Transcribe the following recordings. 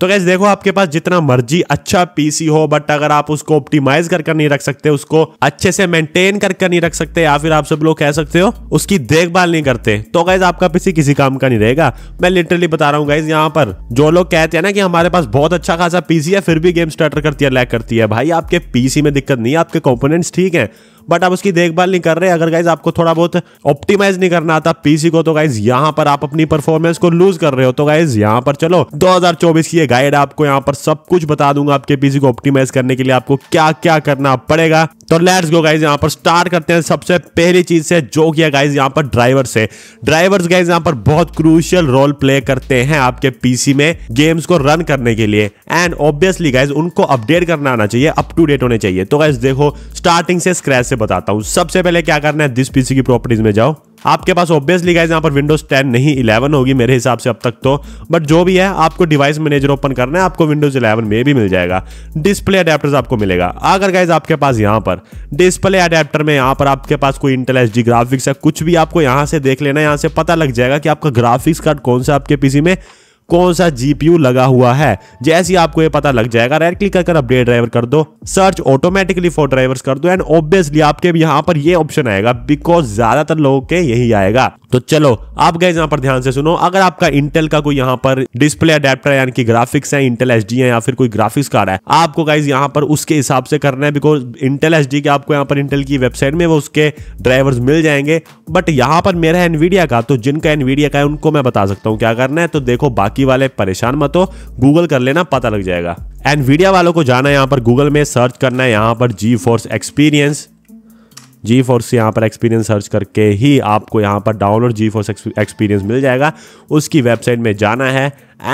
तो गैस देखो आपके पास जितना मर्जी अच्छा पीसी हो बट अगर आप उसको ऑप्टिमाइज कर कर नहीं रख सकते उसको अच्छे से मेंटेन कर कर नहीं रख सकते या फिर आप सब लोग कह सकते हो उसकी देखभाल नहीं करते तो गैस आपका पीसी किसी काम का नहीं रहेगा मैं लिटरली बता रहा हूँ गैस यहाँ पर जो लोग कहते हैं ना कि हमारे पास बहुत अच्छा खासा पीसी है फिर भी गेम स्टार्टर करती है लैक करती है भाई आपके पीसी में दिक्कत नहीं है आपके कॉम्पोनेंट्स ठीक है बट आप उसकी देखभाल नहीं कर रहे अगर गाइज आपको थोड़ा बहुत ऑप्टिमाइज नहीं करना आता पीसी को तो गाइज यहाँ पर आप अपनी परफॉर्मेंस को लूज कर रहे हो तो गाइज यहाँ पर चलो 2024 की ये गाइड आपको यहाँ पर सब कुछ बता दूंगा आपके पीसी को ऑप्टिमाइज करने के लिए आपको क्या क्या करना पड़ेगा तो लेट्स गो गाइज यहाँ पर स्टार्ट करते हैं सबसे पहली चीज से जो किया गाइज यहाँ पर ड्राइवर से ड्राइवर्स गाइज यहाँ पर बहुत क्रूशियल रोल प्ले करते हैं आपके पीसी में गेम्स को रन करने के लिए एंड ऑब्वियसली गाइज उनको अपडेट करना आना चाहिए अप टू डेट होने चाहिए तो गाइज देखो स्टार्टिंग से स्क्रैच से बताता हूँ सबसे पहले क्या करना है दिस पीसी की प्रॉपर्टीज में जाओ आपके पास ऑब्वियसली गाइज यहाँ पर विंडोज 10 नहीं 11 होगी मेरे हिसाब से अब तक तो बट जो भी है आपको डिवाइस मैनेजर ओपन करना है आपको विंडोज 11 में भी मिल जाएगा डिस्प्ले अडेप्टर आपको मिलेगा अगर गाइज आपके पास यहाँ पर डिस्प्ले अडेप्टर में यहाँ पर आपके पास कोई इंटेल एच ग्राफिक्स है कुछ भी आपको यहाँ से देख लेना यहाँ से पता लग जाएगा कि आपका ग्राफिक्स कार्ड कौन सा आपके पीसी में कौन सा जीपीयू लगा हुआ है जैसे ही आपको ये पता लग जाएगा राइट क्लिक कर अपडेट ड्राइवर कर दो सर्च ऑटोमेटिकली फॉर ड्राइवर्स कर दो एंड ऑब्वियसली आपके यहाँ पर ये ऑप्शन आएगा बिकॉज ज्यादातर लोगों के यही आएगा तो चलो आप गए यहां पर ध्यान से सुनो अगर आपका इंटेल का कोई यहाँ पर डिस्प्ले अडेप्टर यानी कि ग्राफिक्स है इंटेल एच है या फिर कोई ग्राफिक्स कार्ड है आपको गाइज यहां पर उसके हिसाब से करना है बिकॉज इंटेल एच के आपको यहां पर इंटेल की वेबसाइट में वो उसके ड्राइवर्स मिल जाएंगे बट यहाँ पर मेरा एनवीडिया का तो जिनका एनवीडिया का है उनको मैं बता सकता हूँ क्या करना है तो देखो बाकी वाले परेशान मत हो गूगल कर लेना पता लग जाएगा एनवीडिया वालों को जाना है यहाँ पर गूगल में सर्च करना है यहाँ पर G force experience G force से यहाँ पर एक्सपीरियंस सर्च करके ही आपको यहाँ पर डाउनलोड जी फोर्स एक्सपीरियंस मिल जाएगा उसकी वेबसाइट में जाना है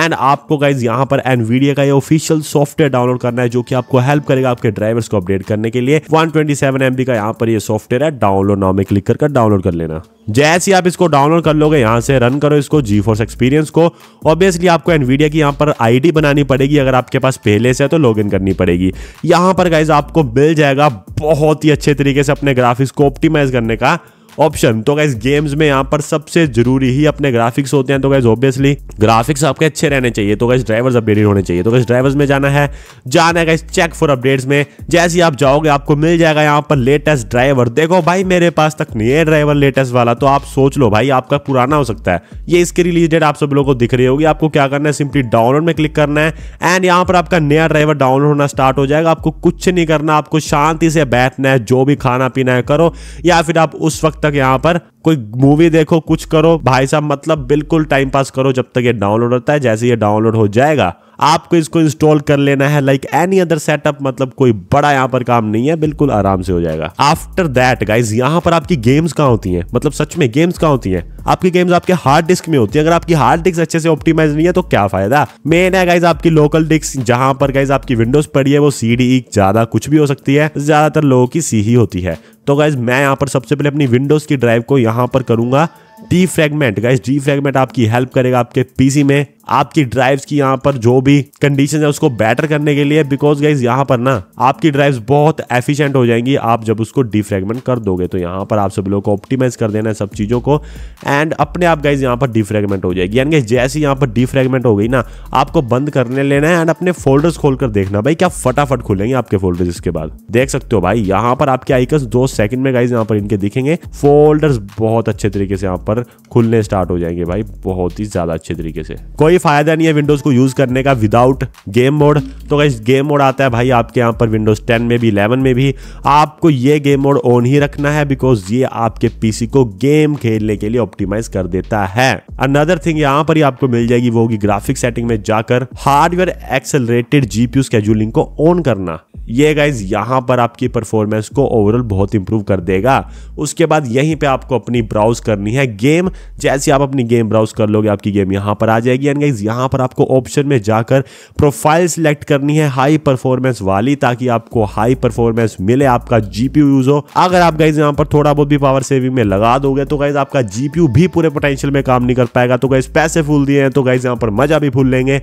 एंड आपको गाइज यहाँ पर एनवीडिया का ये ऑफिशियल सॉफ्टवेयर डाउनलोड करना है जो कि आपको हेल्प करेगा आपके ड्राइवर्स को अपडेट करने के लिए 127 ट्वेंटी का यहाँ पर ये सॉफ्टवेयर है डाउनलोड नाउ में क्लिक कर डाउनलोड कर लेना जैसे आप इसको डाउनलोड कर लोगे यहाँ से रन करो इसको जी फोर्स एक्सपीरियंस को ऑब्वियसली आपको एनवीडिया की यहाँ पर आईडी बनानी पड़ेगी अगर आपके पास पहले से है तो लॉगिन करनी पड़ेगी यहाँ पर गाइज आपको मिल जाएगा बहुत ही अच्छे तरीके से अपने ग्राफिक्स को ऑप्टिमाइज करने का ऑप्शन तो गैस गेम्स में यहाँ पर सबसे जरूरी ही अपने ग्राफिक्स होते हैं तो गैस ऑब्वियसली ग्राफिक्स आपके अच्छे रहने चाहिए तो गैस ड्राइवर्स अपडेटेड होने चाहिए तो गैस ड्राइवर्स में जाना है जाना है गैस चेक फॉर अपडेट्स में जैसे ही आप जाओगे आपको मिल जाएगा यहाँ पर लेटेस्ट ड्राइवर देखो भाई मेरे पास तक नहीं है ड्राइवर लेटेस्ट वाला तो आप सोच लो भाई आपका पुराना हो सकता है ये इसके रिलीज डेट आप सब लोग को दिख रही होगी आपको क्या करना है सिंपली डाउनलोड में क्लिक करना है एंड यहाँ पर आपका नया ड्राइवर डाउनलोड होना स्टार्ट हो जाएगा आपको कुछ नहीं करना आपको शांति से बैठना है जो भी खाना पीना है करो या फिर आप उस वक्त तक यहाँ पर कोई मूवी देखो कुछ करो भाई साहब मतलब बिल्कुल टाइम पास करो जब तक ये डाउनलोड होता है जैसे ये डाउनलोड हो जाएगा आपको इसको इंस्टॉल कर लेना है लाइक एनी अदर सेटअप मतलब कोई बड़ा यहाँ पर काम नहीं है बिल्कुल आराम से हो जाएगा आफ्टर दैट गाइज यहाँ पर आपकी गेम्स कहाँ होती हैं मतलब सच में गेम्स कहाँ होती हैं आपकी गेम्स आपके हार्ड डिस्क में होती है अगर आपकी हार्ड डिस्क अच्छे से ऑप्टिमाइज नहीं है तो क्या फायदा मेन है गाइज आपकी लोकल डिस्क जहां पर गाइज आपकी विंडोज पड़ी है वो डी ज्यादा कुछ भी हो सकती है ज्यादातर लोगों की सी ही होती है तो गाइज मैं यहाँ पर सबसे पहले अपनी विंडोज की ड्राइव को यहाँ यहां पर करूंगा defragment guys defragment आपकी हेल्प करेगा आपके पीसी में आपकी ड्राइव्स की यहाँ पर जो भी कंडीशन है उसको बेटर करने के लिए बिकॉज गाइज यहाँ पर ना आपकी ड्राइव्स बहुत एफिशिएंट हो जाएंगी आप जब उसको डिफ्रेगमेंट कर दोगे तो यहाँ पर आप सब लोग को ऑप्टिमाइज कर देना है सब चीज़ों को एंड अपने आप गाइज यहाँ पर डिफ्रेगमेंट हो जाएगी यानी जैसी यहाँ पर डिफ्रेगमेंट हो गई ना आपको बंद करने लेना है एंड अपने फोल्डर्स खोल कर देखना भाई क्या फटाफट खुलेंगे आपके फोल्डर्स इसके बाद देख सकते हो भाई यहाँ पर आपके आइकन दो सेकंड में गाइज यहाँ पर इनके दिखेंगे फोल्डर्स बहुत अच्छे तरीके से यहाँ पर खुलने स्टार्ट हो जाएंगे भाई बहुत ही ज्यादा अच्छे तरीके से कोई कोई फायदा नहीं है विंडोज को यूज करने का विदाउट गेम मोड तो गाइज गेम मोड आता है भाई आपके यहाँ पर विंडोज 10 में भी 11 में भी आपको ये गेम मोड ऑन ही रखना है बिकॉज ये आपके पीसी को गेम खेलने के लिए ऑप्टिमाइज कर देता है अनदर थिंग यहाँ पर ही आपको मिल जाएगी वो होगी ग्राफिक सेटिंग में जाकर हार्डवेयर एक्सेलरेटेड जीपी स्केजूलिंग को ऑन करना ये गाइज यहाँ पर आपकी परफॉर्मेंस को ओवरऑल बहुत इंप्रूव कर देगा उसके बाद यहीं पे आपको अपनी ब्राउज करनी है गेम जैसे आप अपनी गेम ब्राउज कर लोगे आपकी गेम यहाँ पर आ जाएगी एंड गाइज यहां पर आपको ऑप्शन में जाकर प्रोफाइल सिलेक्ट करनी है हाई परफॉर्मेंस वाली ताकि आपको हाई परफॉर्मेंस मिले आपका जीपीयू यूज हो अगर आप गाइज यहां पर थोड़ा बहुत भी पावर सेविंग में लगा दोगे तो गाइज आपका जीपीयू भी पूरे पोटेंशियल में काम नहीं कर पाएगा तो गाइज पैसे फूल दिए हैं तो गाइज यहां पर मजा भी फूल लेंगे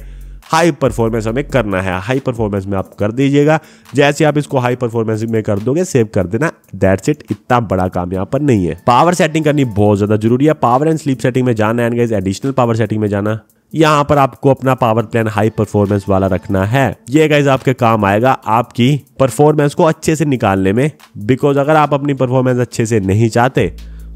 हाई परफॉर्मेंस हमें करना है हाई परफॉर्मेंस में आप कर दीजिएगा जैसे आप इसको हाई परफॉर्मेंस में कर दोगे सेव कर देना दैट्स इट इतना बड़ा काम यहाँ पर नहीं है पावर सेटिंग करनी बहुत ज्यादा जरूरी है पावर एंड स्लीप सेटिंग में जाना and guys additional power setting में जाना यहाँ पर आपको अपना पावर प्लान हाई परफॉर्मेंस वाला रखना है ये गाइज आपके काम आएगा आपकी परफॉर्मेंस को अच्छे से निकालने में बिकॉज अगर आप अपनी परफॉर्मेंस अच्छे से नहीं चाहते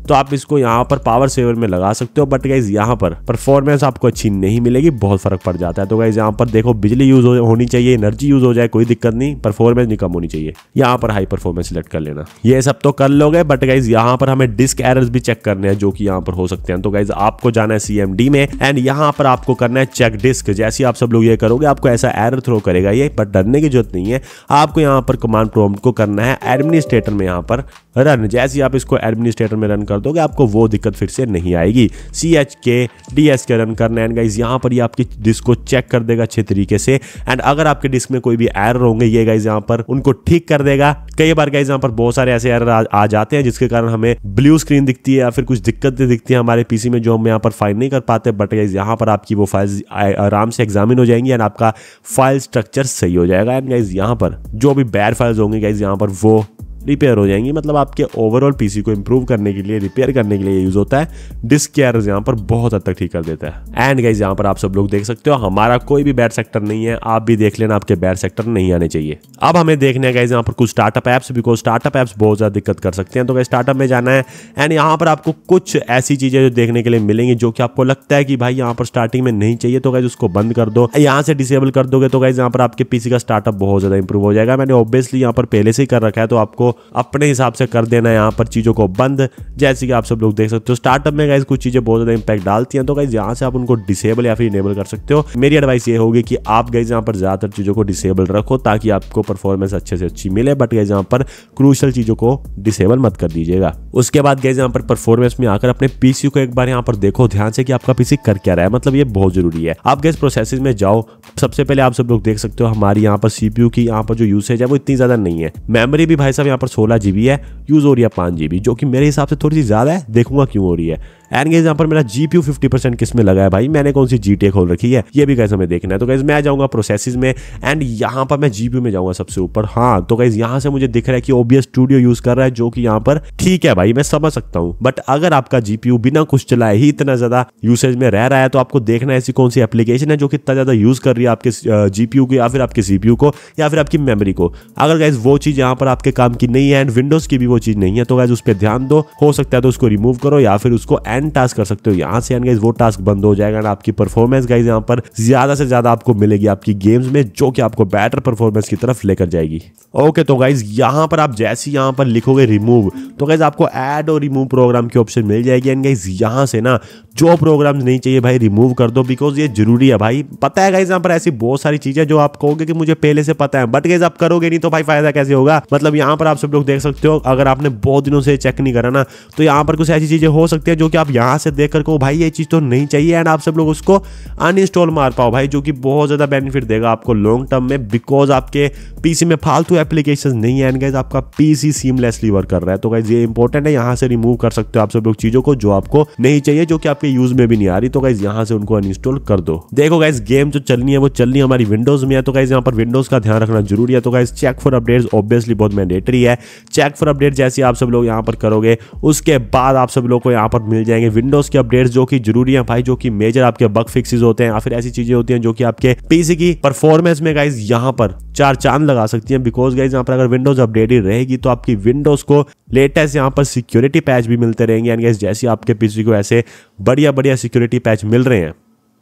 तो आप इसको यहाँ पर पावर सेवर में लगा सकते हो बट गाइज यहाँ पर परफॉर्मेंस आपको अच्छी नहीं मिलेगी बहुत फर्क पड़ जाता है तो गाइज यहाँ पर देखो बिजली यूज होनी चाहिए एनर्जी यूज हो जाए कोई दिक्कत नहीं परफॉर्मेंस नहीं कम होनी चाहिए यहाँ पर हाई परफॉर्मेंस सिलेक्ट कर लेना ये सब तो कर लोगे बट गाइज यहाँ पर हमें डिस्क एरर्स भी चेक करने हैं जो कि यहाँ पर हो सकते हैं तो गाइज आपको जाना है सीएमडी में एंड यहाँ पर आपको करना है चेक डिस्क जैसे आप सब लोग ये करोगे आपको ऐसा एरर थ्रो करेगा ये बट डरने की जरूरत नहीं है आपको यहाँ पर कमांड प्रोम को करना है एडमिनिस्ट्रेटर में यहाँ पर रन जैसे ही आप इसको एडमिनिस्ट्रेटर में रन कर दोगे आपको वो दिक्कत फिर से नहीं आएगी C H K D S K run करना एंड गाइज यहाँ पर ही आपकी डिस्क को चेक कर देगा अच्छे तरीके से एंड अगर आपके डिस्क में कोई भी एरर होंगे ये गाइज यहाँ पर उनको ठीक कर देगा कई बार गाइज यहाँ पर बहुत सारे ऐसे एरर आ, जाते हैं जिसके कारण हमें ब्लू स्क्रीन दिखती है या फिर कुछ दिक्कतें दिखती है हमारे पीसी में जो हम यहाँ पर फाइन नहीं कर पाते बट गाइज यहाँ पर आपकी वो फाइल आराम से एग्जामिन हो जाएंगी एंड आपका फाइल स्ट्रक्चर सही हो जाएगा एंड गाइज यहाँ पर जो भी बैर फाइल्स होंगे गाइज यहाँ पर वो रिपेयर हो जाएंगी मतलब आपके ओवरऑल पीसी को इंप्रूव करने के लिए रिपेयर करने के लिए यूज होता है डिस्क केयर यहाँ पर बहुत हद तक ठीक कर देता है एंड गाइज यहाँ पर आप सब लोग देख सकते हो हमारा कोई भी बैड सेक्टर नहीं है आप भी देख लेना आपके बैड सेक्टर नहीं आने चाहिए अब हमें देखने गाइज यहाँ पर कुछ startup apps because startup apps बहुत ज्यादा दिक्कत कर सकते हैं तो स्टार्टअप में जाना है एंड यहाँ पर आपको कुछ ऐसी चीजें जो देखने के लिए मिलेंगी जो कि आपको लगता है कि भाई यहाँ पर स्टार्टिंग में नहीं चाहिए तो गाइज उसको बंद कर दो यहाँ से डिसेबल कर दोगे तो गाइज यहाँ पर आपके पीसी का स्टार्टअप बहुत ज्यादा इंप्रूव हो जाएगा मैंने ऑब्वियसली यहाँ पर पहले से ही कर रखा है तो आपको अपने हिसाब से कर देना यहाँ पर चीज़ों को बंद जैसे कि आप सब लोग देख सकते हो स्टार्टअप में गाइज कुछ चीज़ें बहुत ज़्यादा इंपैक्ट डालती हैं तो गाइज यहाँ से आप उनको डिसेबल या फिर इनेबल कर सकते हो मेरी एडवाइस ये होगी कि आप गाइज यहाँ पर ज़्यादातर चीज़ों को डिसेबल रखो ताकि आपको परफॉर्मेंस अच्छे से अच्छी मिले बट गाइज यहाँ पर क्रूशल चीज़ों को डिसेबल मत कर दीजिएगा उसके बाद गाइज यहाँ पर परफॉर्मेंस में आकर अपने पीसी को एक बार यहाँ पर देखो ध्यान से कि आपका पीसी कर क्या रहा है मतलब ये बहुत ज़रूरी है आप गैस प्रोसेस में जाओ सबसे पहले आप सब लोग देख सकते हो हमारी यहाँ पर सीपीयू की यहाँ पर जो यूसेज है वो इतनी ज़्यादा नहीं है मेमोरी भी भाई साहब यहाँ पर पर सोलह जी है यूज़ हो रही है पाँच जी जो कि मेरे हिसाब से थोड़ी सी ज़्यादा है देखूंगा क्यों हो रही है एंड गैस यहाँ पर मेरा जी पी फिफ्टी परसेंट किस में लगा है भाई मैंने कौन सी जी टी खोल रखी है ये भी गैस हमें देखना है तो गैस मैं जाऊँगा प्रोसेसिस में एंड यहाँ पर मैं जी में जाऊँगा सबसे ऊपर हाँ तो गैस यहाँ से मुझे दिख रहा है कि ओबीएस स्टूडियो यूज कर रहा है जो कि यहाँ पर ठीक है भाई मैं समझ सकता हूँ बट अगर आपका जीपीयू बिना कुछ चलाए ही इतना ज्यादा यूसेज में रह रहा है तो आपको देखना है ऐसी कौन सी एप्लीकेशन है जो कितना ज्यादा यूज कर रही है आपके जीपीयू को या फिर आपके सीपीयू को या फिर आपकी मेमोरी को अगर गैस वो चीज यहाँ पर आपके काम की नहीं है एंड विंडोज की भी वो चीज नहीं है तो गाइज उस पर ध्यान दो हो सकता है तो उसको रिमूव करो या फिर उसको एंड टास्क कर सकते हो यहाँ से एंड गाइज वो टास्क बंद हो जाएगा एंड आपकी परफॉर्मेंस गाइज यहाँ पर ज्यादा से ज्यादा आपको मिलेगी आपकी गेम्स में जो कि आपको बेटर परफॉर्मेंस की तरफ लेकर जाएगी ओके okay, तो गाइज यहाँ पर आप जैसी यहाँ पर लिखोगे रिमूव तो गाइज आपको एड और रिमूव प्रोग्राम की ऑप्शन मिल जाएगी एंड गाइज यहाँ से ना जो प्रोग्राम नहीं चाहिए भाई रिमूव कर दो बिकॉज ये जरूरी है भाई पता है गाइज यहाँ पर ऐसी बहुत सारी चीजें जो आप कहोगे कि मुझे पहले से पता है बट गाइज आप करोगे नहीं तो भाई फायदा कैसे होगा मतलब यहाँ पर आप सब लोग देख सकते हो अगर आपने बहुत दिनों से चेक नहीं करा ना तो यहाँ पर कुछ ऐसी चीजें हो सकती है जो कि आप आप यहाँ से देख करके भाई ये चीज़ तो नहीं चाहिए एंड आप सब लोग उसको अनइंस्टॉल मार पाओ भाई जो कि बहुत ज़्यादा बेनिफिट देगा आपको लॉन्ग टर्म में बिकॉज आपके पीसी में फालतू एप्लीकेशन नहीं है एंड गाइज आपका पीसी सीमलेसली वर्क कर रहा है तो गाइज ये इंपॉर्टेंट है यहाँ से रिमूव कर सकते हो आप सब लोग चीज़ों को जो आपको नहीं चाहिए जो कि आपके यूज में भी नहीं आ रही तो गाइज यहाँ से उनको अनइंस्टॉल कर दो देखो गाइज गेम जो चलनी है वो चलनी हमारी विंडोज में है तो गाइज यहाँ पर विंडोज का ध्यान रखना जरूरी है तो guys check for update obviously बहुत मैंडेटरी है चेक फॉर अपडेट जैसे आप सब लोग यहाँ पर करोगे उसके बाद आप सब लोग को यहाँ पर मिल जाएगा जाएंगे विंडोज के अपडेट्स जो कि जरूरी है भाई जो कि मेजर आपके बग फिक्सेस होते हैं या फिर ऐसी चीजें होती हैं जो कि आपके पीसी की परफॉर्मेंस में गाइज यहाँ पर चार चांद लगा सकती है बिकॉज गाइज यहाँ पर अगर विंडोज अपडेट ही रहेगी तो आपकी विंडोज को लेटेस्ट यहाँ पर सिक्योरिटी पैच भी मिलते रहेंगे एंड गाइज जैसे आपके पीसी को ऐसे बढ़िया बढ़िया सिक्योरिटी पैच मिल रहे हैं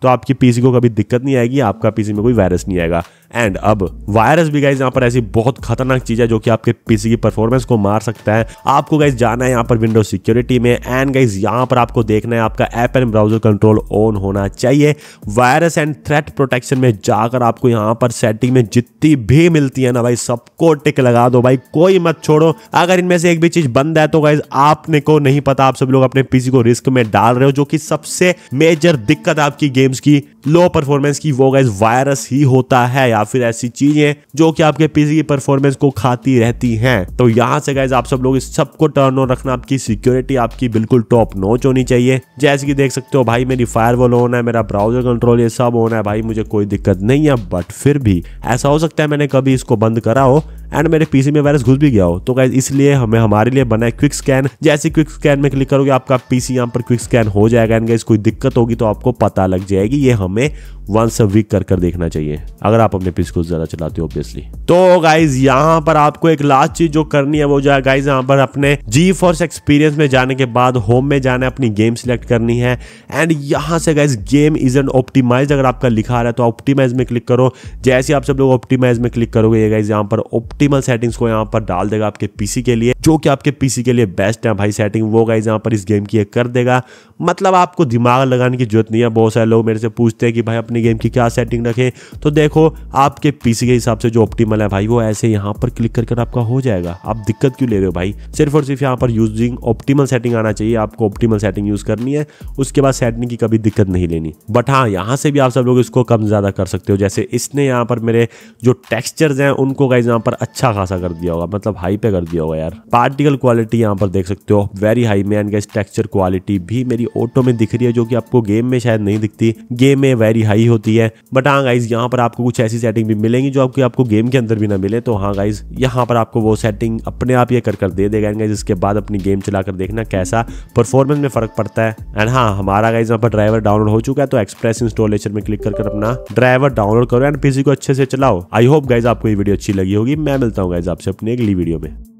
तो आपकी पीसी को कभी दिक्कत नहीं आएगी आपका पीसी में कोई वायरस नहीं आएगा एंड अब वायरस भी गाइज यहाँ पर ऐसी बहुत खतरनाक चीज है जो कि आपके पीसी की परफॉर्मेंस को मार सकता है आपको गाइज जाना है यहाँ पर विंडो सिक्योरिटी में एंड गाइज यहाँ पर आपको देखना है आपका app and browser control on होना चाहिए वायरस एंड थ्रेट प्रोटेक्शन में जाकर आपको यहाँ पर सेटिंग में जितनी भी मिलती है ना भाई सबको टिक लगा दो भाई कोई मत छोड़ो अगर इनमें से एक भी चीज बंद है तो गाइज आपने को नहीं पता आप सब लोग अपने पीसी को रिस्क में डाल रहे हो जो कि सबसे मेजर दिक्कत आपकी गेम्स की लो परफॉर्मेंस की वो गाइज वायरस ही होता है या फिर ऐसी चीजें जो कि आपके पीसी की परफॉर्मेंस को खाती रहती हैं तो यहाँ से गाइज आप सब लोग इस सबको टर्न ऑन रखना आपकी सिक्योरिटी आपकी बिल्कुल टॉप नोच होनी चाहिए जैसे कि देख सकते हो भाई मेरी फायर होना है मेरा ब्राउजर कंट्रोल ये सब होना है भाई मुझे कोई दिक्कत नहीं है बट फिर भी ऐसा हो सकता है मैंने कभी इसको बंद करा हो एंड मेरे पीसी में वायरस घुस भी गया हो तो गाइज इसलिए हमें हमारे लिए बना है क्विक स्कैन जैसे क्विक स्कैन में क्लिक करोगे आपका पीसी यहाँ पर क्विक स्कैन हो जाएगा एंड गाइज कोई दिक्कत होगी तो आपको पता लग जाएगी ये हमें वंस अ वीक कर कर देखना चाहिए अगर आप अपने पीसी को ज्यादा चलाते हो ऑब्वियसली तो गाइज यहाँ पर आपको एक लास्ट चीज जो करनी है वो जो है गाइज यहाँ पर अपने जी फोर्स एक्सपीरियंस में जाने के बाद होम में जाना है अपनी गेम सिलेक्ट करनी है एंड यहाँ से guys game is an optimize अगर आपका लिखा रहा है तो ऑप्टीमाइज में क्लिक करो जैसे आप सब लोग ऑप्टीमाइज में क्लिक करोगे ये गाइज यहाँ पर ऑप्टीमल सेटिंग्स को यहाँ पर डाल देगा आपके पीसी के लिए जो कि आपके पीसी के लिए बेस्ट है भाई सेटिंग वो गाइज यहाँ पर इस गेम की कर देगा मतलब आपको दिमाग लगाने की जरूरत नहीं है बहुत सारे लोग मेरे से पूछते हैं कि भाई अपनी गेम की क्या सेटिंग रखें तो देखो आपके पीसी के हिसाब से जो ऑप्टीमल है भाई वो ऐसे यहाँ पर क्लिक करके आपका हो जाएगा आप दिक्कत क्यों ले रहे हो भाई सिर्फ और सिर्फ यहाँ पर यूजिंग ऑप्टीमल सेटिंग आना चाहिए आपको ऑप्टीमल सेटिंग यूज करनी है उसके बाद सेटिंग की कभी दिक्कत नहीं लेनी बट हाँ यहाँ से भी आप सब लोग इसको कम ज़्यादा कर सकते हो जैसे इसने यहाँ पर मेरे जो टेक्स्चर्स हैं उनको गाइज यहाँ पर अच्छा खासा कर दिया होगा मतलब हाई पे कर दिया होगा यार पार्टिकल क्वालिटी यहाँ पर देख सकते हो वेरी हाई में एंड गैस टेक्सचर क्वालिटी भी मेरी ऑटो में दिख रही है जो कि आपको गेम में शायद नहीं दिखती गेम में वेरी हाई होती है बट हाँ गाइज यहाँ पर आपको कुछ ऐसी सेटिंग भी मिलेंगी जो आपकी आपको गेम के अंदर भी ना मिले तो हाँ गाइज यहाँ पर आपको वो सेटिंग अपने आप ये कर कर दे देगा एंड गाइज इसके बाद अपनी गेम चलाकर देखना कैसा परफॉर्मेंस में फर्क पड़ता है एंड हाँ हमारा गाइज यहाँ पर ड्राइवर डाउनलोड हो चुका है तो एक्सप्रेस इंस्टॉलेशन में क्लिक कर अपना ड्राइवर डाउनलोड करो एंड पीसी को अच्छे से चलाओ आई होप गाइज आपको ये वीडियो अच्छी लगी होगी मैं मैं मिलता हूँ गाइज आपसे अपनी अगली वीडियो में